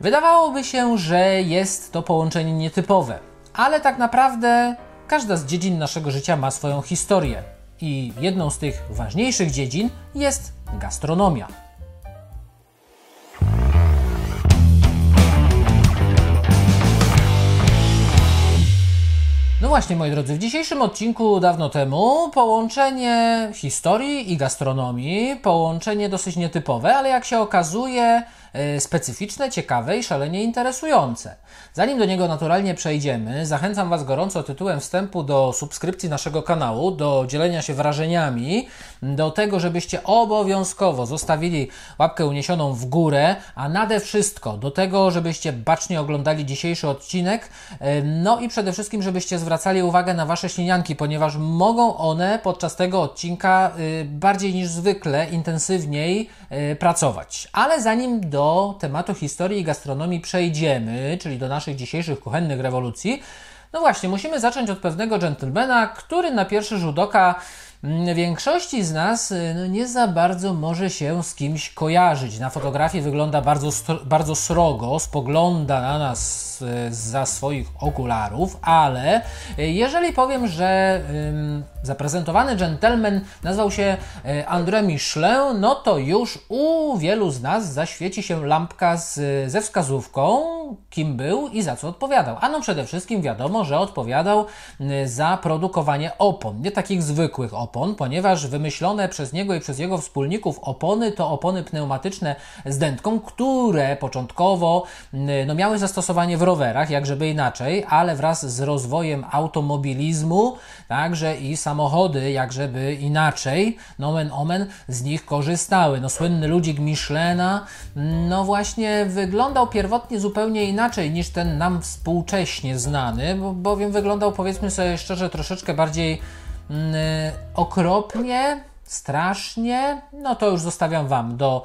Wydawałoby się, że jest to połączenie nietypowe, ale tak naprawdę każda z dziedzin naszego życia ma swoją historię i jedną z tych ważniejszych dziedzin jest gastronomia. No właśnie, moi drodzy, w dzisiejszym odcinku dawno temu połączenie historii i gastronomii, połączenie dosyć nietypowe, ale jak się okazuje, E, specyficzne, ciekawe i szalenie interesujące. Zanim do niego naturalnie przejdziemy, zachęcam Was gorąco tytułem wstępu do subskrypcji naszego kanału, do dzielenia się wrażeniami, do tego, żebyście obowiązkowo zostawili łapkę uniesioną w górę, a nade wszystko do tego, żebyście bacznie oglądali dzisiejszy odcinek, e, no i przede wszystkim, żebyście zwracali uwagę na Wasze ślinianki, ponieważ mogą one podczas tego odcinka e, bardziej niż zwykle intensywniej pracować. Ale zanim do do tematu historii i gastronomii przejdziemy, czyli do naszych dzisiejszych kuchennych rewolucji, no właśnie, musimy zacząć od pewnego dżentelmena, który na pierwszy rzut oka Mm, większości z nas y, no, nie za bardzo może się z kimś kojarzyć. Na fotografii wygląda bardzo, bardzo srogo, spogląda na nas y, za swoich okularów, ale y, jeżeli powiem, że ym, zaprezentowany dżentelmen nazywał się André Michelin, no to już u wielu z nas zaświeci się lampka z, ze wskazówką, kim był i za co odpowiadał. A no przede wszystkim wiadomo, że odpowiadał za produkowanie opon, nie takich zwykłych opon, opon, ponieważ wymyślone przez niego i przez jego wspólników opony to opony pneumatyczne z dętką, które początkowo mm, no, miały zastosowanie w rowerach, jak żeby inaczej, ale wraz z rozwojem automobilizmu, także i samochody, jak żeby inaczej, nomen omen, z nich korzystały. No, słynny ludzik Michelena, mm, no właśnie wyglądał pierwotnie zupełnie inaczej niż ten nam współcześnie znany, bowiem wyglądał powiedzmy sobie szczerze troszeczkę bardziej Mm, okropnie, strasznie, no to już zostawiam Wam do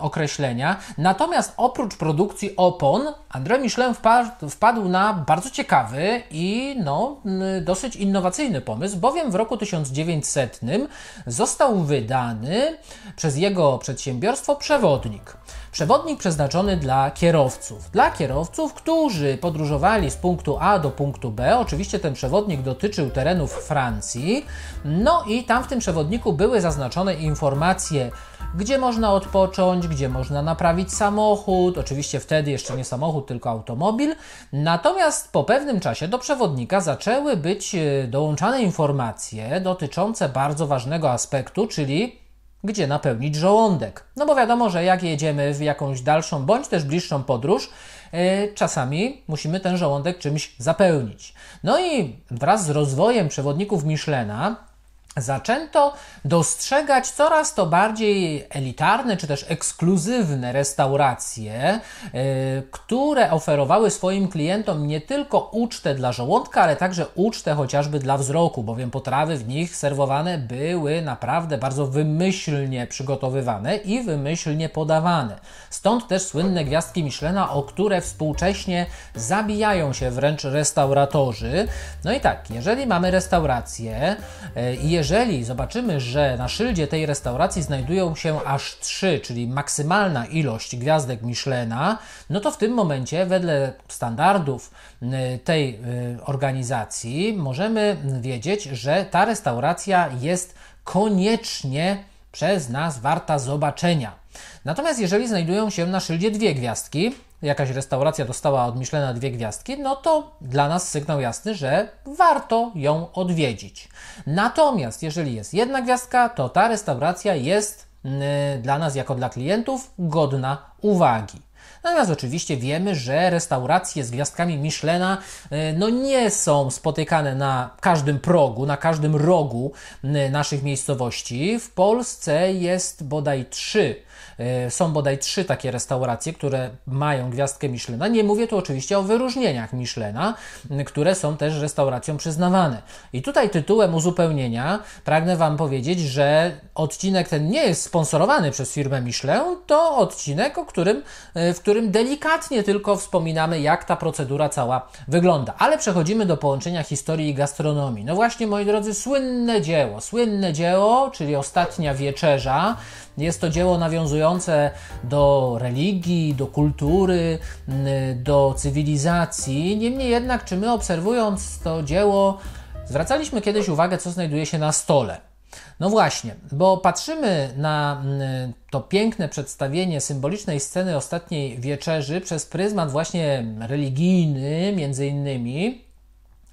określenia. Natomiast oprócz produkcji opon, André Michelin wpadł, wpadł na bardzo ciekawy i no, mm, dosyć innowacyjny pomysł, bowiem w roku 1900 został wydany przez jego przedsiębiorstwo przewodnik. Przewodnik przeznaczony dla kierowców. Dla kierowców, którzy podróżowali z punktu A do punktu B. Oczywiście ten przewodnik dotyczył terenów Francji. No i tam w tym przewodniku były zaznaczone informacje, gdzie można odpocząć, gdzie można naprawić samochód. Oczywiście wtedy jeszcze nie samochód, tylko automobil. Natomiast po pewnym czasie do przewodnika zaczęły być e, dołączane informacje dotyczące bardzo ważnego aspektu, czyli gdzie napełnić żołądek. No bo wiadomo, że jak jedziemy w jakąś dalszą bądź też bliższą podróż, y, czasami musimy ten żołądek czymś zapełnić. No i wraz z rozwojem przewodników Michelena, zaczęto dostrzegać coraz to bardziej elitarne czy też ekskluzywne restauracje, e, które oferowały swoim klientom nie tylko ucztę dla żołądka, ale także ucztę chociażby dla wzroku, bowiem potrawy w nich serwowane były naprawdę bardzo wymyślnie przygotowywane i wymyślnie podawane. Stąd też słynne gwiazdki Michelina, o które współcześnie zabijają się wręcz restauratorzy. No i tak, jeżeli mamy restaurację e, i jeżeli jeżeli zobaczymy, że na szyldzie tej restauracji znajdują się aż trzy, czyli maksymalna ilość gwiazdek Michelina, no to w tym momencie, wedle standardów y, tej y, organizacji, możemy wiedzieć, że ta restauracja jest koniecznie przez nas warta zobaczenia. Natomiast jeżeli znajdują się na szyldzie dwie gwiazdki, jakaś restauracja dostała od Michelina dwie gwiazdki, no to dla nas sygnał jasny, że warto ją odwiedzić. Natomiast jeżeli jest jedna gwiazdka, to ta restauracja jest yy, dla nas, jako dla klientów, godna uwagi. Natomiast oczywiście wiemy, że restauracje z gwiazdkami Michelina y, no nie są spotykane na każdym progu, na każdym rogu y, naszych miejscowości. W Polsce jest bodaj trzy E, są bodaj trzy takie restauracje, które mają gwiazdkę Michelina. Nie mówię tu oczywiście o wyróżnieniach Michelina, które są też restauracją przyznawane. I tutaj tytułem uzupełnienia pragnę Wam powiedzieć, że odcinek ten nie jest sponsorowany przez firmę Michelin, to odcinek, o którym, e, w którym delikatnie tylko wspominamy, jak ta procedura cała wygląda. Ale przechodzimy do połączenia historii i gastronomii. No właśnie, moi drodzy, słynne dzieło, słynne dzieło, czyli Ostatnia Wieczerza. Jest to dzieło nawiązujące do religii, do kultury, do cywilizacji. Niemniej jednak, czy my obserwując to dzieło, zwracaliśmy kiedyś uwagę, co znajduje się na stole? No właśnie, bo patrzymy na mm, to piękne przedstawienie symbolicznej sceny ostatniej wieczerzy przez pryzmat właśnie religijny, między innymi,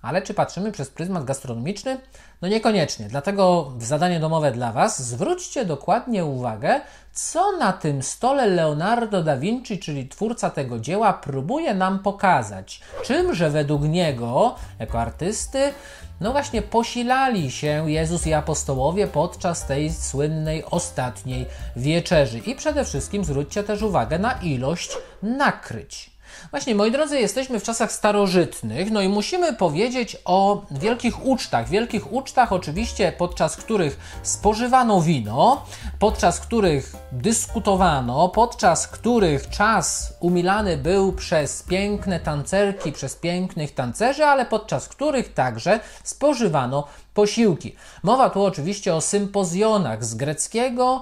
ale czy patrzymy przez pryzmat gastronomiczny? No niekoniecznie. Dlatego zadanie domowe dla Was zwróćcie dokładnie uwagę, co na tym stole Leonardo da Vinci, czyli twórca tego dzieła, próbuje nam pokazać. Czymże według niego, jako artysty, no właśnie posilali się Jezus i apostołowie podczas tej słynnej ostatniej wieczerzy. I przede wszystkim zwróćcie też uwagę na ilość nakryć. Właśnie, moi drodzy, jesteśmy w czasach starożytnych, no i musimy powiedzieć o wielkich ucztach. Wielkich ucztach, oczywiście, podczas których spożywano wino, podczas których dyskutowano, podczas których czas umilany był przez piękne tancerki, przez pięknych tancerzy, ale podczas których także spożywano posiłki. Mowa tu oczywiście o sympozjonach z greckiego,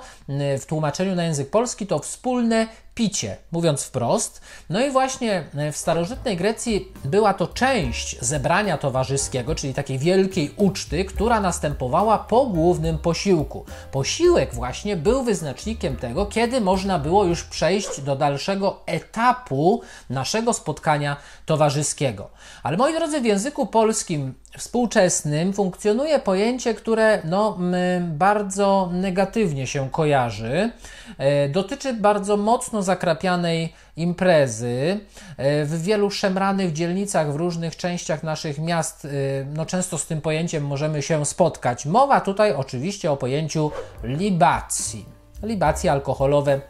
w tłumaczeniu na język polski to wspólne picie, mówiąc wprost. No i właśnie e, w starożytnej Grecji była to część zebrania towarzyskiego, czyli takiej wielkiej uczty, która następowała po głównym posiłku. Posiłek właśnie był wyznacznikiem tego, kiedy można było już przejść do dalszego etapu naszego spotkania towarzyskiego. Ale moi drodzy, w języku polskim współczesnym funkcjonuje pojęcie, które no, bardzo negatywnie się kojarzy. E, dotyczy bardzo mocno zakrapianej imprezy. E, w wielu szemranych dzielnicach w różnych częściach naszych miast, e, no często z tym pojęciem możemy się spotkać. Mowa tutaj oczywiście o pojęciu libacji. Libacje alkoholowe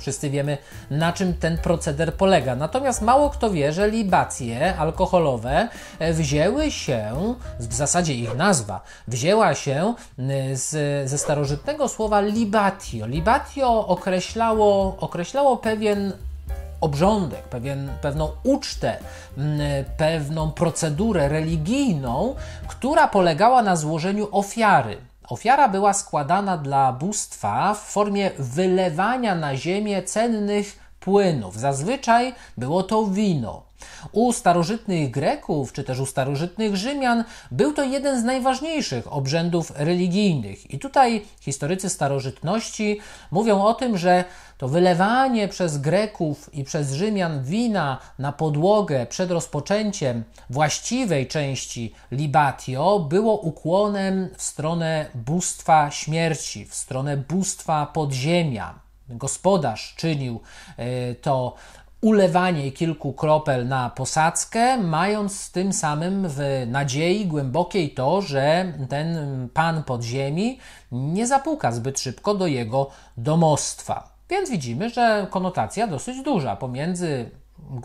Wszyscy wiemy, na czym ten proceder polega. Natomiast mało kto wie, że libacje alkoholowe e, wzięły się, w zasadzie ich nazwa, wzięła się e, z, ze starożytnego słowa libatio. Libatio określało, określało pewien obrządek, pewien, pewną ucztę, e, pewną procedurę religijną, która polegała na złożeniu ofiary. Ofiara była składana dla bóstwa w formie wylewania na ziemię cennych płynów. Zazwyczaj było to wino. U starożytnych Greków czy też u starożytnych Rzymian był to jeden z najważniejszych obrzędów religijnych. I tutaj historycy starożytności mówią o tym, że to wylewanie przez Greków i przez Rzymian wina na podłogę przed rozpoczęciem właściwej części libatio było ukłonem w stronę bóstwa śmierci, w stronę bóstwa podziemia. Gospodarz czynił e, to ulewanie kilku kropel na posadzkę, mając tym samym w nadziei głębokiej to, że ten pan podziemi nie zapuka zbyt szybko do jego domostwa. Więc widzimy, że konotacja dosyć duża pomiędzy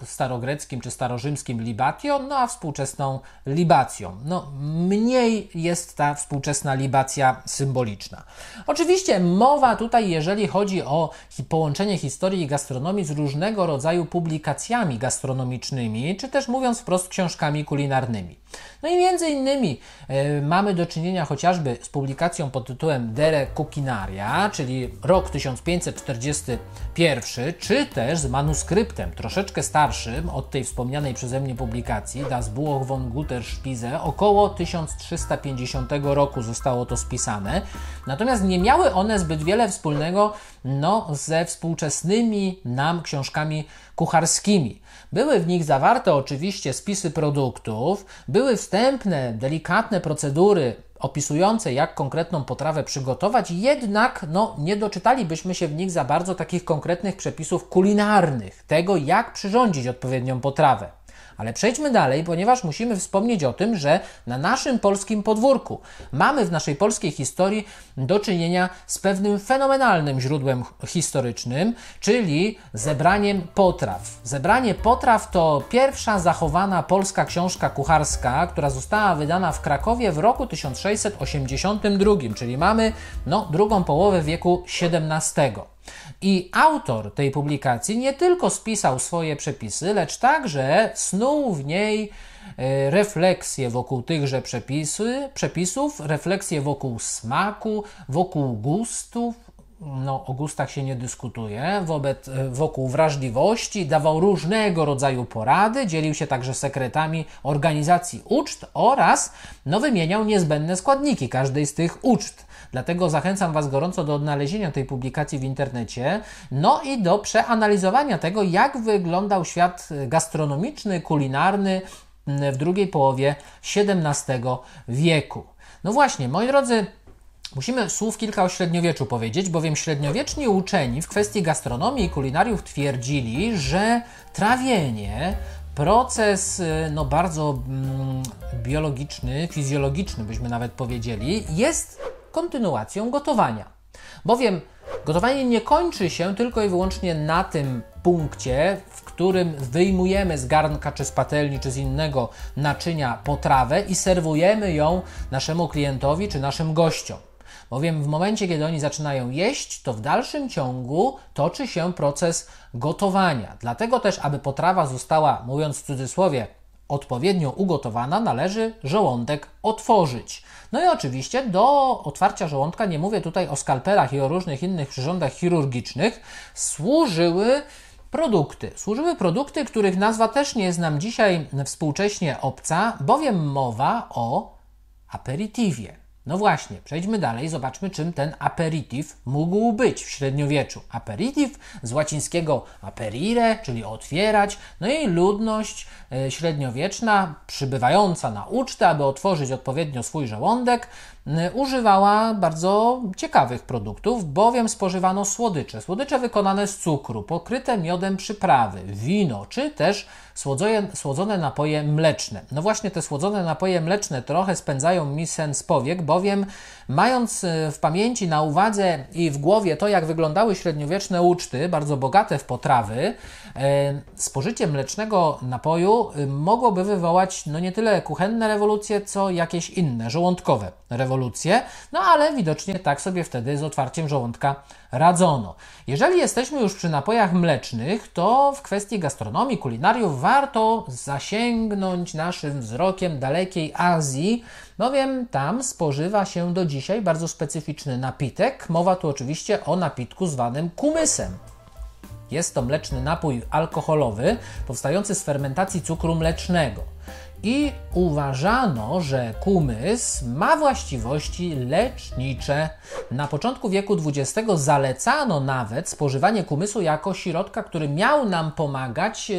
starogreckim czy starorzymskim libatio, no a współczesną libacją. No, mniej jest ta współczesna libacja symboliczna. Oczywiście mowa tutaj, jeżeli chodzi o połączenie historii i gastronomii z różnego rodzaju publikacjami gastronomicznymi, czy też mówiąc wprost książkami kulinarnymi. No i między innymi y, mamy do czynienia chociażby z publikacją pod tytułem Dere Cucinaria*, czyli rok 1541, czy też z manuskryptem troszeczkę starszym od tej wspomnianej przeze mnie publikacji Das Buch von Guter Spise około 1350 roku zostało to spisane. Natomiast nie miały one zbyt wiele wspólnego no, ze współczesnymi nam książkami kucharskimi. Były w nich zawarte oczywiście spisy produktów, były wstępne, delikatne procedury opisujące, jak konkretną potrawę przygotować, jednak no, nie doczytalibyśmy się w nich za bardzo takich konkretnych przepisów kulinarnych, tego jak przyrządzić odpowiednią potrawę. Ale przejdźmy dalej, ponieważ musimy wspomnieć o tym, że na naszym polskim podwórku mamy w naszej polskiej historii do czynienia z pewnym fenomenalnym źródłem historycznym, czyli zebraniem potraw. Zebranie potraw to pierwsza zachowana polska książka kucharska, która została wydana w Krakowie w roku 1682, czyli mamy no, drugą połowę wieku XVII. I autor tej publikacji nie tylko spisał swoje przepisy, lecz także snuł w niej e, refleksje wokół tychże przepisy, przepisów, refleksje wokół smaku, wokół gustów, no, o gustach się nie dyskutuje, wobec, e, wokół wrażliwości, dawał różnego rodzaju porady, dzielił się także sekretami organizacji uczt oraz no, wymieniał niezbędne składniki każdej z tych uczt. Dlatego zachęcam Was gorąco do odnalezienia tej publikacji w internecie, no i do przeanalizowania tego, jak wyglądał świat y, gastronomiczny, kulinarny mm, w drugiej połowie XVII wieku. No właśnie, moi drodzy, Musimy słów kilka o średniowieczu powiedzieć, bowiem średniowieczni uczeni w kwestii gastronomii i kulinariów twierdzili, że trawienie, proces y, no, bardzo mm, biologiczny, fizjologiczny byśmy nawet powiedzieli, jest kontynuacją gotowania. Bowiem gotowanie nie kończy się tylko i wyłącznie na tym punkcie, w którym wyjmujemy z garnka, czy z patelni, czy z innego naczynia potrawę i serwujemy ją naszemu klientowi czy naszym gościom. Bowiem w momencie, kiedy oni zaczynają jeść, to w dalszym ciągu toczy się proces gotowania. Dlatego też, aby potrawa została, mówiąc w cudzysłowie, odpowiednio ugotowana, należy żołądek otworzyć. No i oczywiście do otwarcia żołądka, nie mówię tutaj o skalpelach i o różnych innych przyrządach chirurgicznych, służyły produkty. Służyły produkty, których nazwa też nie jest nam dzisiaj współcześnie obca, bowiem mowa o aperitivie. No właśnie, przejdźmy dalej, zobaczmy czym ten aperitif mógł być w średniowieczu. Aperitif z łacińskiego aperire, czyli otwierać, no i ludność e, średniowieczna przybywająca na ucztę, aby otworzyć odpowiednio swój żołądek, Y, używała bardzo ciekawych produktów, bowiem spożywano słodycze. Słodycze wykonane z cukru, pokryte miodem przyprawy, wino, czy też słodzone napoje mleczne. No właśnie te słodzone napoje mleczne trochę spędzają mi sens powiek, bowiem mając y, w pamięci, na uwadze i w głowie to, jak wyglądały średniowieczne uczty, bardzo bogate w potrawy, e, spożycie mlecznego napoju y, mogłoby wywołać no nie tyle kuchenne rewolucje, co jakieś inne, żołądkowe rewolucje rewolucję, no ale widocznie tak sobie wtedy z otwarciem żołądka radzono. Jeżeli jesteśmy już przy napojach mlecznych, to w kwestii gastronomii, kulinariów warto zasięgnąć naszym wzrokiem dalekiej Azji, bowiem tam spożywa się do dzisiaj bardzo specyficzny napitek. Mowa tu oczywiście o napitku zwanym kumysem. Jest to mleczny napój alkoholowy powstający z fermentacji cukru mlecznego i uważano, że kumys ma właściwości lecznicze. Na początku wieku XX zalecano nawet spożywanie kumysu jako środka, który miał nam pomagać e,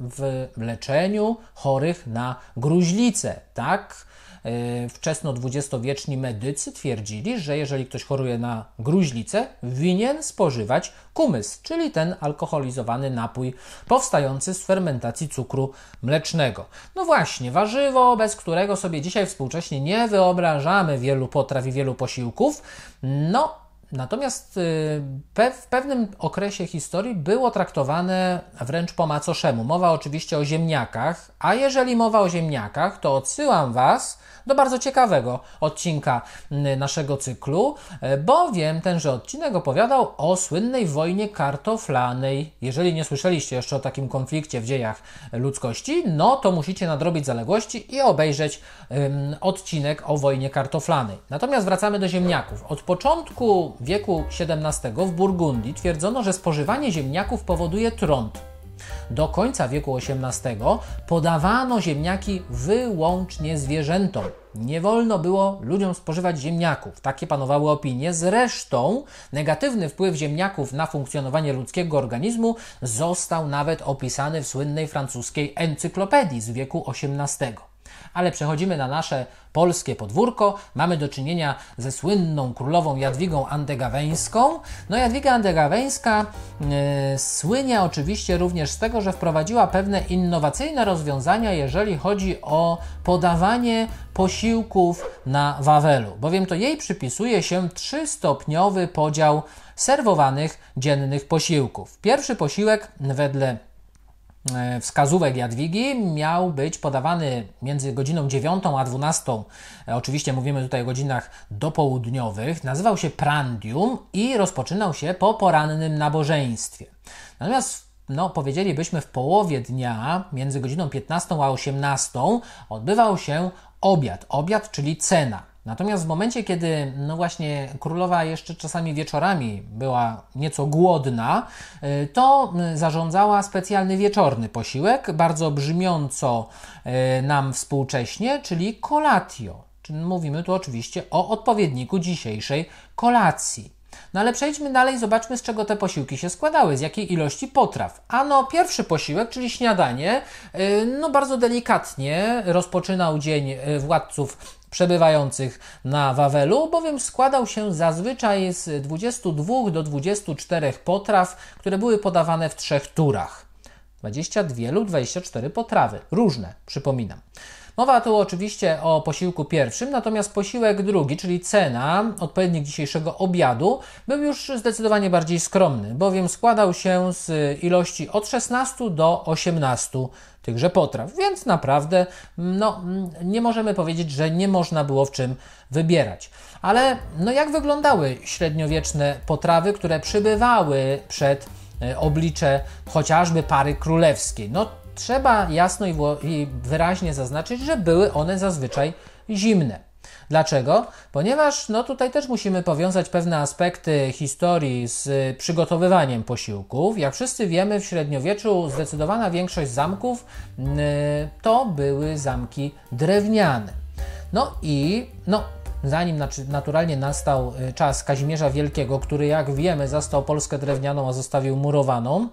w leczeniu chorych na gruźlicę. Tak? E, wczesno dwudziestowieczni medycy twierdzili, że jeżeli ktoś choruje na gruźlicę, winien spożywać kumys, czyli ten alkoholizowany napój powstający z fermentacji cukru mlecznego. No właśnie, warzywo, bez którego sobie dzisiaj współcześnie nie wyobrażamy wielu potraw i wielu posiłków, no Natomiast y, w pewnym okresie historii było traktowane wręcz po macoszemu. Mowa oczywiście o ziemniakach, a jeżeli mowa o ziemniakach, to odsyłam Was do bardzo ciekawego odcinka y, naszego cyklu, y, bowiem tenże odcinek opowiadał o słynnej wojnie kartoflanej. Jeżeli nie słyszeliście jeszcze o takim konflikcie w dziejach ludzkości, no to musicie nadrobić zaległości i obejrzeć um, odcinek o wojnie kartoflanej. Natomiast wracamy do ziemniaków. Od początku wieku XVII w Burgundii twierdzono, że spożywanie ziemniaków powoduje trąd. Do końca wieku XVIII podawano ziemniaki wyłącznie zwierzętom. Nie wolno było ludziom spożywać ziemniaków. Takie panowały opinie. Zresztą negatywny wpływ ziemniaków na funkcjonowanie ludzkiego organizmu został nawet opisany w słynnej francuskiej encyklopedii z wieku XVIII. Ale przechodzimy na nasze polskie podwórko. Mamy do czynienia ze słynną królową Jadwigą Andegaweńską. No Jadwiga Andegaweńska yy, słynie oczywiście również z tego, że wprowadziła pewne innowacyjne rozwiązania, jeżeli chodzi o podawanie posiłków na Wawelu, bowiem to jej przypisuje się trzystopniowy podział serwowanych dziennych posiłków. Pierwszy posiłek wedle E, wskazówek Jadwigi miał być podawany między godziną 9 a 12. E, oczywiście mówimy tutaj o godzinach dopołudniowych. Nazywał się Prandium i rozpoczynał się po porannym nabożeństwie. Natomiast no, powiedzielibyśmy w połowie dnia, między godziną 15 a 18, odbywał się obiad. Obiad, czyli cena. Natomiast w momencie, kiedy no właśnie królowa jeszcze czasami wieczorami była nieco głodna, y, to y, zarządzała specjalny wieczorny posiłek, bardzo brzmiąco y, nam współcześnie, czyli kolatio. Mówimy tu oczywiście o odpowiedniku dzisiejszej kolacji. No ale przejdźmy dalej, zobaczmy z czego te posiłki się składały, z jakiej ilości potraw. Ano, pierwszy posiłek, czyli śniadanie, no bardzo delikatnie rozpoczynał dzień władców przebywających na Wawelu, bowiem składał się zazwyczaj z 22 do 24 potraw, które były podawane w trzech turach. 22 lub 24 potrawy, różne, przypominam. Mowa tu oczywiście o posiłku pierwszym, natomiast posiłek drugi, czyli cena, odpowiednik dzisiejszego obiadu, był już zdecydowanie bardziej skromny, bowiem składał się z ilości od 16 do 18 tychże potraw, więc naprawdę no, nie możemy powiedzieć, że nie można było w czym wybierać. Ale no, jak wyglądały średniowieczne potrawy, które przybywały przed e, oblicze chociażby pary królewskiej? No Trzeba jasno i wyraźnie zaznaczyć, że były one zazwyczaj zimne. Dlaczego? Ponieważ no tutaj też musimy powiązać pewne aspekty historii z przygotowywaniem posiłków. Jak wszyscy wiemy, w średniowieczu zdecydowana większość zamków yy, to były zamki drewniane. No i no, zanim naturalnie nastał e, czas Kazimierza Wielkiego, który jak wiemy zastał Polskę drewnianą, a zostawił murowaną,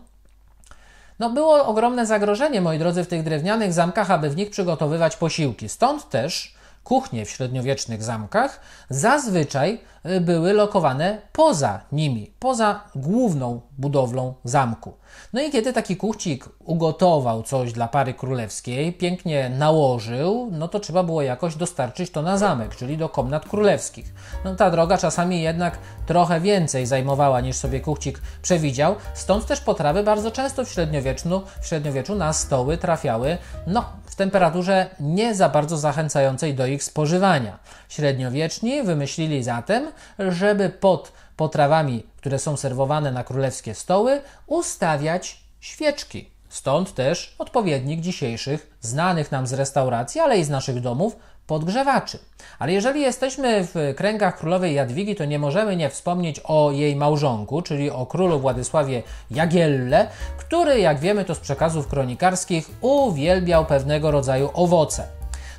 no było ogromne zagrożenie, moi drodzy, w tych drewnianych zamkach, aby w nich przygotowywać posiłki. Stąd też kuchnie w średniowiecznych zamkach zazwyczaj Y, były lokowane poza nimi, poza główną budowlą zamku. No i kiedy taki kuchcik ugotował coś dla pary królewskiej, pięknie nałożył, no to trzeba było jakoś dostarczyć to na zamek, czyli do komnat królewskich. No ta droga czasami jednak trochę więcej zajmowała niż sobie kuchcik przewidział, stąd też potrawy bardzo często w średniowieczu, w średniowieczu na stoły trafiały, no w temperaturze nie za bardzo zachęcającej do ich spożywania. Średniowieczni wymyślili zatem, żeby pod potrawami, które są serwowane na królewskie stoły, ustawiać świeczki. Stąd też odpowiednik dzisiejszych, znanych nam z restauracji, ale i z naszych domów, podgrzewaczy. Ale jeżeli jesteśmy w kręgach królowej Jadwigi, to nie możemy nie wspomnieć o jej małżonku, czyli o królu Władysławie Jagielle, który, jak wiemy to z przekazów kronikarskich, uwielbiał pewnego rodzaju owoce.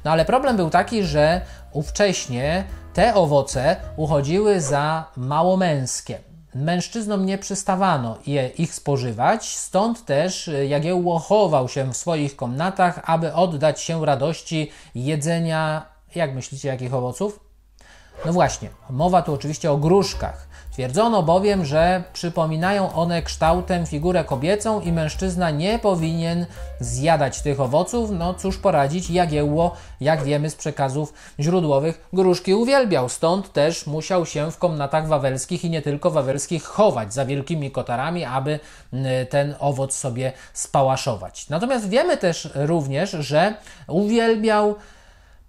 No ale problem był taki, że ówcześnie te owoce uchodziły za mało męskie. Mężczyznom nie przystawano je, ich spożywać, stąd też y, Jagiełło chował się w swoich komnatach, aby oddać się radości jedzenia, jak myślicie, jakich owoców? No właśnie, mowa tu oczywiście o gruszkach. Twierdzono bowiem, że przypominają one kształtem figurę kobiecą i mężczyzna nie powinien zjadać tych owoców. No cóż poradzić, Jagiełło, jak wiemy z przekazów źródłowych, gruszki uwielbiał, stąd też musiał się w komnatach wawelskich i nie tylko wawelskich chować za wielkimi kotarami, aby mm, ten owoc sobie spałaszować. Natomiast wiemy też również, że uwielbiał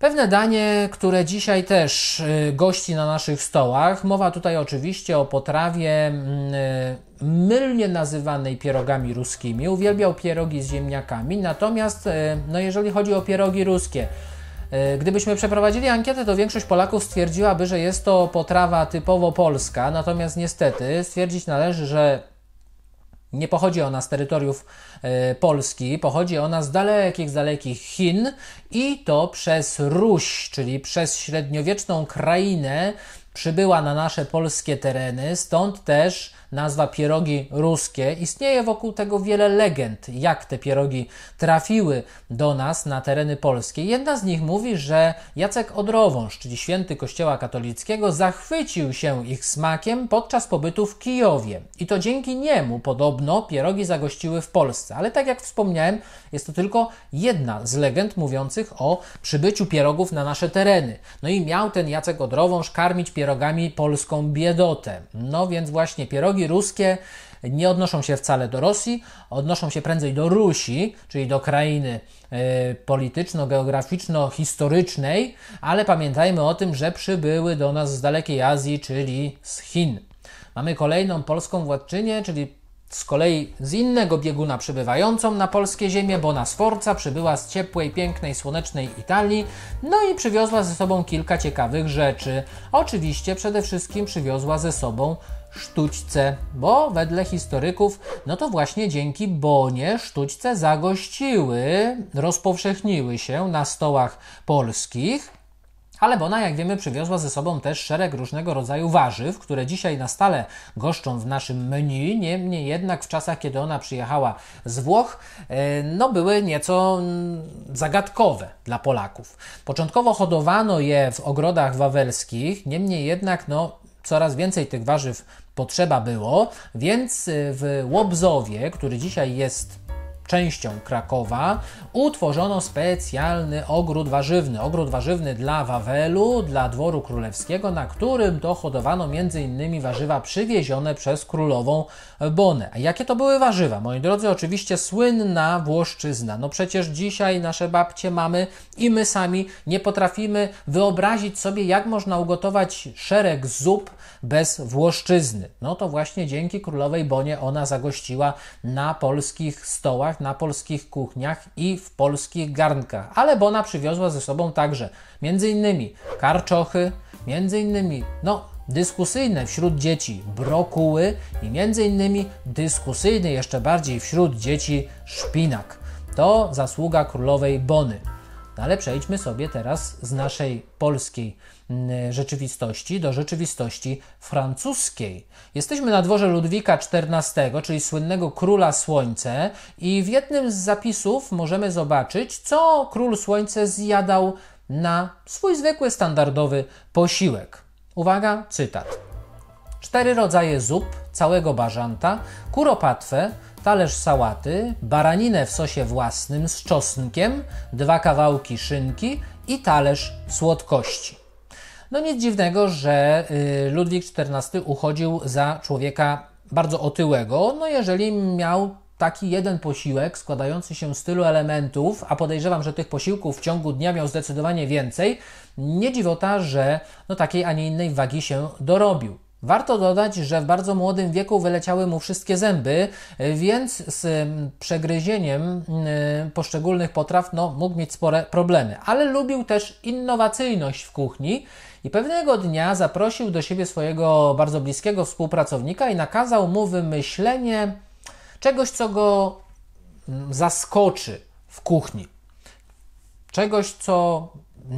Pewne danie, które dzisiaj też y, gości na naszych stołach. Mowa tutaj oczywiście o potrawie mm, y, mylnie nazywanej pierogami ruskimi. Uwielbiał pierogi z ziemniakami, natomiast y, no jeżeli chodzi o pierogi ruskie, Gdybyśmy przeprowadzili ankietę, to większość Polaków stwierdziłaby, że jest to potrawa typowo polska, natomiast niestety stwierdzić należy, że nie pochodzi ona z terytoriów e, Polski, pochodzi ona z dalekich, z dalekich Chin i to przez Ruś, czyli przez średniowieczną krainę, przybyła na nasze polskie tereny, stąd też nazwa pierogi ruskie. Istnieje wokół tego wiele legend, jak te pierogi trafiły do nas na tereny polskie. Jedna z nich mówi, że Jacek Odrowąż, czyli święty Kościoła katolickiego, zachwycił się ich smakiem podczas pobytu w Kijowie. I to dzięki niemu podobno pierogi zagościły w Polsce. Ale tak jak wspomniałem, jest to tylko jedna z legend mówiących o przybyciu pierogów na nasze tereny. No i miał ten Jacek Odrowąż karmić pierogami polską biedotę. No więc właśnie pierogi ruskie nie odnoszą się wcale do Rosji, odnoszą się prędzej do Rusi, czyli do krainy e, polityczno-geograficzno-historycznej, ale pamiętajmy o tym, że przybyły do nas z dalekiej Azji, czyli z Chin. Mamy kolejną polską władczynię, czyli z kolei z innego bieguna przybywającą na polskie ziemię, Bona Sforza przybyła z ciepłej, pięknej, słonecznej Italii, no i przywiozła ze sobą kilka ciekawych rzeczy. Oczywiście przede wszystkim przywiozła ze sobą sztućce, bo wedle historyków, no to właśnie dzięki Bonie sztućce zagościły, rozpowszechniły się na stołach polskich. Ale Bona, jak wiemy, przywiozła ze sobą też szereg różnego rodzaju warzyw, które dzisiaj na stale goszczą w naszym menu. Niemniej jednak w czasach, kiedy ona przyjechała z Włoch, e, no były nieco mm, zagadkowe dla Polaków. Początkowo hodowano je w ogrodach wawelskich, niemniej jednak no, coraz więcej tych warzyw potrzeba było, więc y, w Łobzowie, który dzisiaj jest częścią Krakowa, utworzono specjalny ogród warzywny. Ogród warzywny dla Wawelu, dla Dworu Królewskiego, na którym to hodowano m.in. warzywa przywiezione przez królową Bonę. A jakie to były warzywa? Moi drodzy, oczywiście słynna Włoszczyzna. No przecież dzisiaj nasze babcie, mamy i my sami nie potrafimy wyobrazić sobie, jak można ugotować szereg zup bez Włoszczyzny. No to właśnie dzięki królowej Bonie ona zagościła na polskich stołach, na polskich kuchniach i w polskich garnkach, ale Bona przywiozła ze sobą także m.in. karczochy, m.in. no dyskusyjne wśród dzieci brokuły i m.in. dyskusyjny jeszcze bardziej wśród dzieci szpinak. To zasługa królowej Bony. No, ale przejdźmy sobie teraz z naszej polskiej Y, rzeczywistości do rzeczywistości francuskiej. Jesteśmy na dworze Ludwika XIV, czyli słynnego króla słońce, i w jednym z zapisów możemy zobaczyć, co król słońce zjadał na swój zwykły, standardowy posiłek. Uwaga, cytat. Cztery rodzaje zup, całego bażanta, kuropatwę, talerz sałaty, baraninę w sosie własnym z czosnkiem, dwa kawałki szynki i talerz słodkości. No nic dziwnego, że y, Ludwik XIV uchodził za człowieka bardzo otyłego, no jeżeli miał taki jeden posiłek składający się z tylu elementów, a podejrzewam, że tych posiłków w ciągu dnia miał zdecydowanie więcej, nie dziwota, że no takiej, a nie innej wagi się dorobił. Warto dodać, że w bardzo młodym wieku wyleciały mu wszystkie zęby, więc z mm, przegryzieniem mm, poszczególnych potraw no, mógł mieć spore problemy. Ale lubił też innowacyjność w kuchni i pewnego dnia zaprosił do siebie swojego bardzo bliskiego współpracownika i nakazał mu wymyślenie czegoś, co go mm, zaskoczy w kuchni. Czegoś, co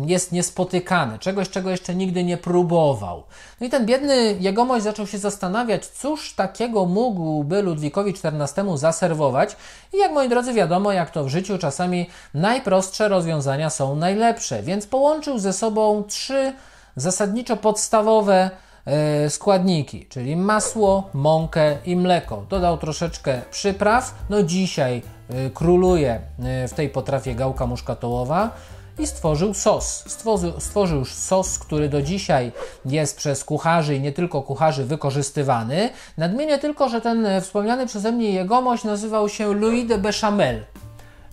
jest niespotykane, czegoś, czego jeszcze nigdy nie próbował. No i ten biedny jegomość zaczął się zastanawiać, cóż takiego mógłby Ludwikowi XIV zaserwować. I jak moi drodzy, wiadomo, jak to w życiu, czasami najprostsze rozwiązania są najlepsze. Więc połączył ze sobą trzy zasadniczo podstawowe e, składniki, czyli masło, mąkę i mleko. Dodał troszeczkę przypraw. No dzisiaj e, króluje e, w tej potrawie gałka muszkatołowa i stworzył sos. Stworzył, stworzył sos, który do dzisiaj jest przez kucharzy i nie tylko kucharzy wykorzystywany. Nadmienię tylko, że ten e, wspomniany przeze mnie jegomość nazywał się Louis de Bechamel.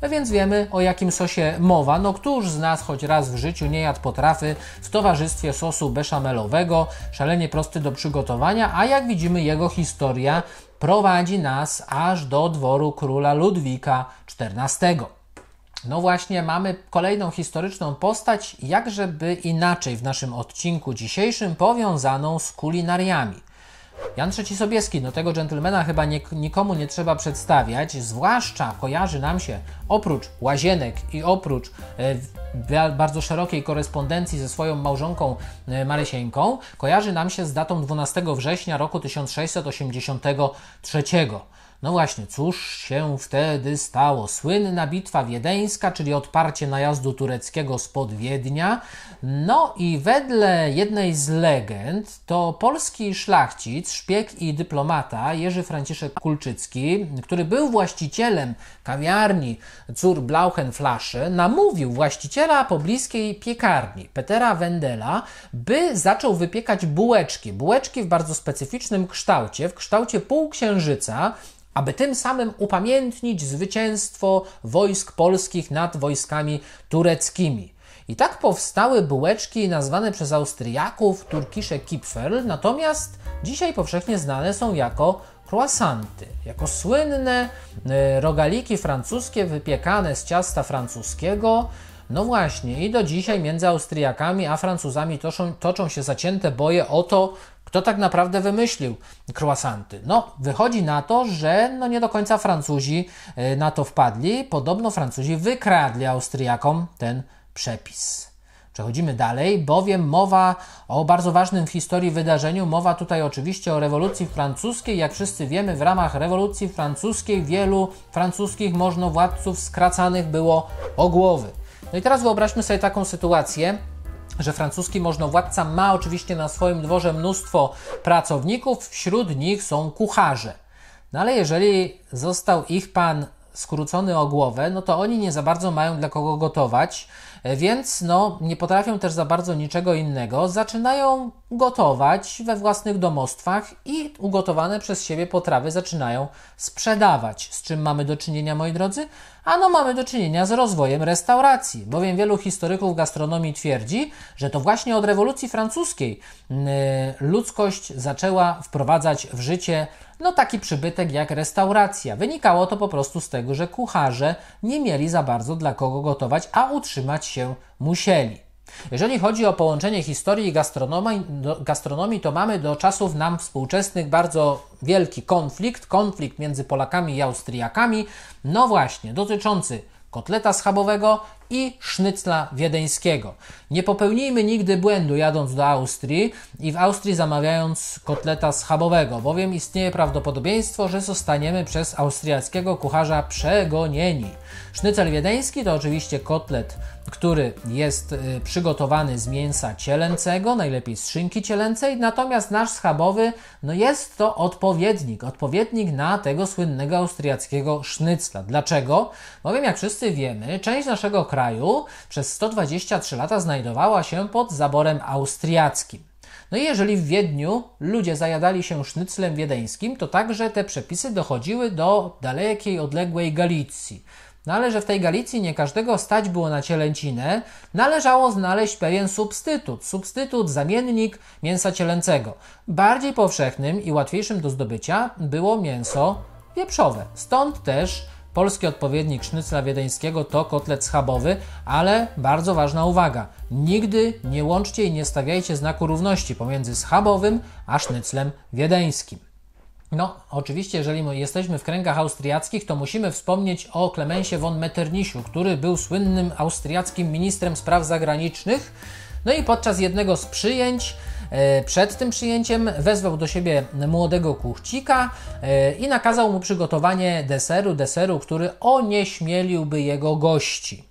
No więc wiemy o jakim sosie mowa. No któż z nas choć raz w życiu nie jadł potrawy w towarzystwie sosu beszamelowego, szalenie prosty do przygotowania, a jak widzimy jego historia prowadzi nas aż do dworu króla Ludwika XIV. No właśnie, mamy kolejną historyczną postać, jakżeby inaczej w naszym odcinku dzisiejszym, powiązaną z kulinariami. Jan III Sobieski, no tego dżentelmena chyba nie, nikomu nie trzeba przedstawiać, zwłaszcza kojarzy nam się oprócz łazienek i oprócz e, bardzo szerokiej korespondencji ze swoją małżonką e, Marysieńką, kojarzy nam się z datą 12 września roku 1683. No właśnie, cóż się wtedy stało? Słynna bitwa wiedeńska, czyli odparcie najazdu tureckiego spod Wiednia, no i wedle jednej z legend to polski szlachcic, szpieg i dyplomata Jerzy Franciszek Kulczycki, który był właścicielem kawiarni Cór Blauchenflasche, namówił właściciela pobliskiej piekarni Petera Wendela, by zaczął wypiekać bułeczki. Bułeczki w bardzo specyficznym kształcie, w kształcie półksiężyca, aby tym samym upamiętnić zwycięstwo wojsk polskich nad wojskami tureckimi. I tak powstały bułeczki nazwane przez Austriaków turkisze kipferl, natomiast dzisiaj powszechnie znane są jako croissanty, jako słynne e, rogaliki francuskie wypiekane z ciasta francuskiego. No właśnie, i do dzisiaj między Austriakami a Francuzami toczą, toczą się zacięte boje o to, kto tak naprawdę wymyślił croissanty? No, wychodzi na to, że no nie do końca Francuzi e, na to wpadli. Podobno Francuzi wykradli Austriakom ten przepis. Przechodzimy dalej, bowiem mowa o bardzo ważnym w historii wydarzeniu. Mowa tutaj oczywiście o rewolucji francuskiej. Jak wszyscy wiemy, w ramach rewolucji francuskiej wielu francuskich możnowładców skracanych było o głowy. No i teraz wyobraźmy sobie taką sytuację, że francuski możnowładca ma oczywiście na swoim dworze mnóstwo pracowników, wśród nich są kucharze. No ale jeżeli został ich pan skrócony o głowę, no to oni nie za bardzo mają dla kogo gotować więc no, nie potrafią też za bardzo niczego innego. Zaczynają gotować we własnych domostwach i ugotowane przez siebie potrawy zaczynają sprzedawać. Z czym mamy do czynienia, moi drodzy? Ano mamy do czynienia z rozwojem restauracji, bowiem wielu historyków gastronomii twierdzi, że to właśnie od rewolucji francuskiej mm, ludzkość zaczęła wprowadzać w życie no taki przybytek jak restauracja. Wynikało to po prostu z tego, że kucharze nie mieli za bardzo dla kogo gotować, a utrzymać się musieli. Jeżeli chodzi o połączenie historii i gastronomii, gastronomii, to mamy do czasów nam współczesnych bardzo wielki konflikt, konflikt między Polakami i Austriakami, no właśnie, dotyczący kotleta schabowego i sznycla wiedeńskiego. Nie popełnijmy nigdy błędu jadąc do Austrii i w Austrii zamawiając kotleta schabowego, bowiem istnieje prawdopodobieństwo, że zostaniemy przez austriackiego kucharza przegonieni. Sznycel wiedeński to oczywiście kotlet, który jest y, przygotowany z mięsa cielęcego, najlepiej z szynki cielęcej, natomiast nasz schabowy no jest to odpowiednik, odpowiednik na tego słynnego austriackiego sznycla. Dlaczego? Bowiem jak wszyscy wiemy, część naszego kraju przez 123 lata znajdowała się pod zaborem austriackim. No i jeżeli w Wiedniu ludzie zajadali się sznyclem wiedeńskim, to także te przepisy dochodziły do dalekiej, odległej Galicji. No ale że w tej Galicji nie każdego stać było na cielęcinę, należało znaleźć pewien substytut, substytut, zamiennik mięsa cielęcego. Bardziej powszechnym i łatwiejszym do zdobycia było mięso wieprzowe. Stąd też polski odpowiednik sznycla wiedeńskiego to kotlet schabowy, ale bardzo ważna uwaga. Nigdy nie łączcie i nie stawiajcie znaku równości pomiędzy schabowym a sznyclem wiedeńskim. No, oczywiście, jeżeli jesteśmy w kręgach austriackich, to musimy wspomnieć o Klemensie von Metternichu, który był słynnym austriackim ministrem spraw zagranicznych. No i podczas jednego z przyjęć, e, przed tym przyjęciem, wezwał do siebie młodego kuchcika e, i nakazał mu przygotowanie deseru, deseru, który onieśmieliłby jego gości.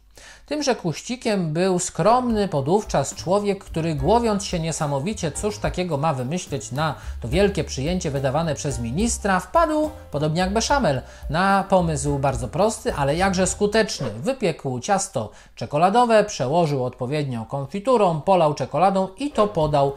Tymże kuścikiem był skromny podówczas człowiek, który głowiąc się niesamowicie, cóż takiego ma wymyśleć na to wielkie przyjęcie wydawane przez ministra, wpadł, podobnie jak Beszamel, na pomysł bardzo prosty, ale jakże skuteczny. Wypiekł ciasto czekoladowe, przełożył odpowiednią konfiturą, polał czekoladą i to podał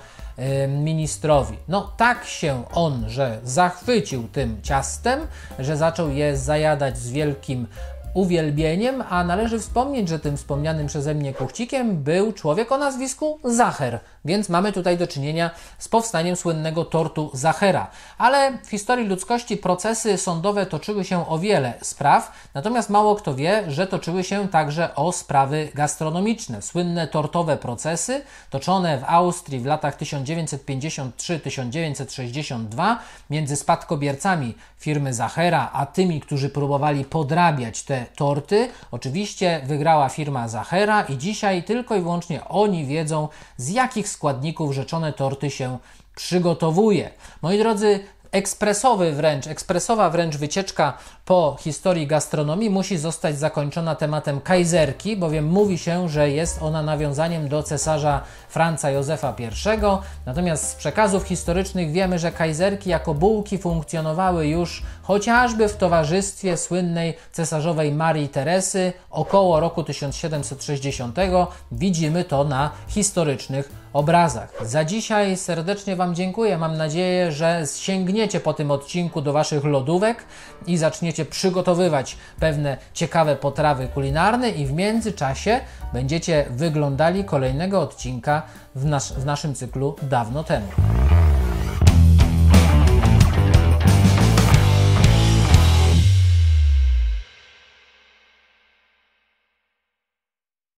ministrowi. No tak się on, że zachwycił tym ciastem, że zaczął je zajadać z wielkim uwielbieniem, a należy wspomnieć, że tym wspomnianym przeze mnie kuchcikiem był człowiek o nazwisku Zacher, więc mamy tutaj do czynienia z powstaniem słynnego tortu Zachera. Ale w historii ludzkości procesy sądowe toczyły się o wiele spraw, natomiast mało kto wie, że toczyły się także o sprawy gastronomiczne. Słynne tortowe procesy toczone w Austrii w latach 1953-1962 między spadkobiercami firmy Zachera a tymi, którzy próbowali podrabiać te torty. Oczywiście wygrała firma Zachera i dzisiaj tylko i wyłącznie oni wiedzą, z jakich składników rzeczone torty się przygotowuje. Moi drodzy, ekspresowy wręcz, ekspresowa wręcz wycieczka po historii gastronomii musi zostać zakończona tematem kajzerki, bowiem mówi się, że jest ona nawiązaniem do cesarza Franca Józefa I. Natomiast z przekazów historycznych wiemy, że kajzerki jako bułki funkcjonowały już chociażby w towarzystwie słynnej cesarzowej Marii Teresy około roku 1760. Widzimy to na historycznych obrazach. Za dzisiaj serdecznie Wam dziękuję. Mam nadzieję, że sięgniecie po tym odcinku do Waszych lodówek i zaczniecie przygotowywać pewne ciekawe potrawy kulinarne i w międzyczasie będziecie wyglądali kolejnego odcinka w, nas w naszym cyklu Dawno temu.